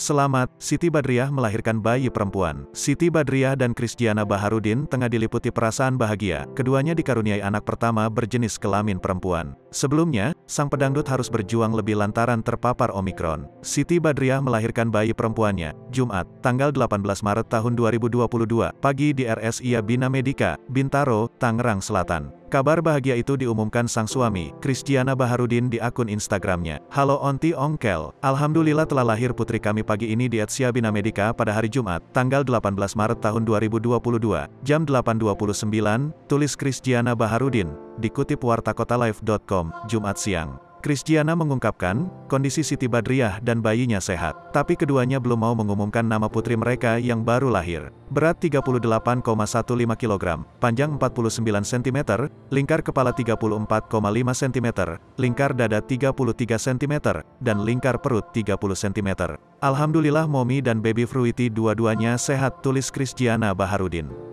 Selamat, Siti Badriah melahirkan bayi perempuan. Siti Badriah dan Kristiana Baharudin tengah diliputi perasaan bahagia. Keduanya dikaruniai anak pertama berjenis kelamin perempuan. Sebelumnya, sang pedangdut harus berjuang lebih lantaran terpapar Omikron. Siti Badriah melahirkan bayi perempuannya, Jumat, tanggal 18 Maret tahun 2022, pagi di RS Bina Medica, Bintaro, Tangerang Selatan. Kabar bahagia itu diumumkan sang suami, Christiana Baharudin di akun Instagramnya. Halo Onti Ongkel, Alhamdulillah telah lahir putri kami pagi ini di Etsia Bina Medica pada hari Jumat, tanggal 18 Maret tahun 2022, jam 8.29, tulis Christiana Baharudin, dikutip wartakotalive.com, Jumat siang. Kristiana mengungkapkan, kondisi Siti Badriah dan bayinya sehat, tapi keduanya belum mau mengumumkan nama putri mereka yang baru lahir. Berat 38,15 kg, panjang 49 cm, lingkar kepala 34,5 cm, lingkar dada 33 cm, dan lingkar perut 30 cm. Alhamdulillah Momi dan Baby Fruity dua-duanya sehat tulis Kristiana Baharudin.